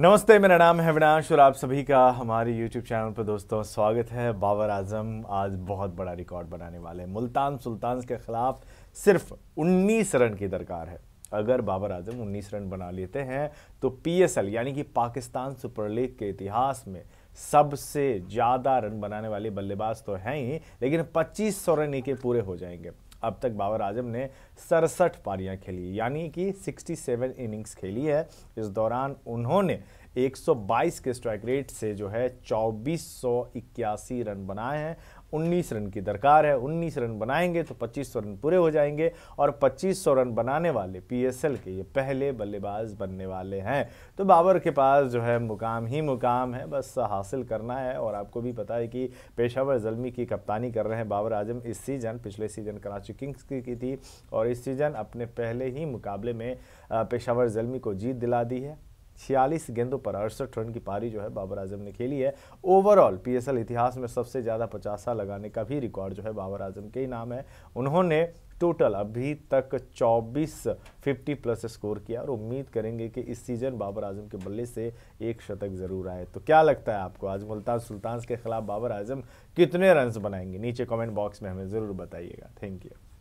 नमस्ते मेरा नाम है विनाश और आप सभी का हमारे YouTube चैनल पर दोस्तों स्वागत है बाबर आजम आज बहुत बड़ा रिकॉर्ड बनाने वाले मुल्तान सुल्तान के ख़िलाफ़ सिर्फ 19 रन की दरकार है अगर बाबर आजम 19 रन बना लेते हैं तो एल यानी कि पाकिस्तान सुपर लीग के इतिहास में सबसे ज़्यादा रन बनाने वाले बल्लेबाज तो हैं ही लेकिन पच्चीस सौ रन इनके पूरे हो जाएंगे अब तक बाबर आजम ने सड़सठ पारियां खेली यानी कि 67 इनिंग्स खेली है इस दौरान उन्होंने 122 के स्ट्राइक रेट से जो है चौबीस रन बनाए हैं 19 रन की दरकार है 19 रन बनाएंगे तो 2500 रन पूरे हो जाएंगे और 2500 रन बनाने वाले पीएसएल के ये पहले बल्लेबाज बनने वाले हैं तो बाबर के पास जो है मुकाम ही मुकाम है बस हासिल करना है और आपको भी पता है कि पेशावर जलमी की कप्तानी कर रहे हैं बाबर आजम इस सीज़न पिछले सीज़न कराची किंग्स की, की थी और इस सीज़न अपने पहले ही मुकाबले में पेशावर जलमी को जीत दिला दी है छियालीस गेंदों पर अड़सठ रन की पारी जो है बाबर आजम ने खेली है ओवरऑल पीएसएल इतिहास में सबसे ज़्यादा पचासा लगाने का भी रिकॉर्ड जो है बाबर आजम के ही नाम है उन्होंने टोटल अभी तक 24 50 प्लस स्कोर किया और उम्मीद करेंगे कि इस सीजन बाबर आजम के बल्ले से एक शतक ज़रूर आए तो क्या लगता है आपको आज मुल्तान सुल्तान के खिलाफ बाबर आजम कितने रन्स बनाएंगे नीचे कमेंट बॉक्स में हमें ज़रूर बताइएगा थैंक यू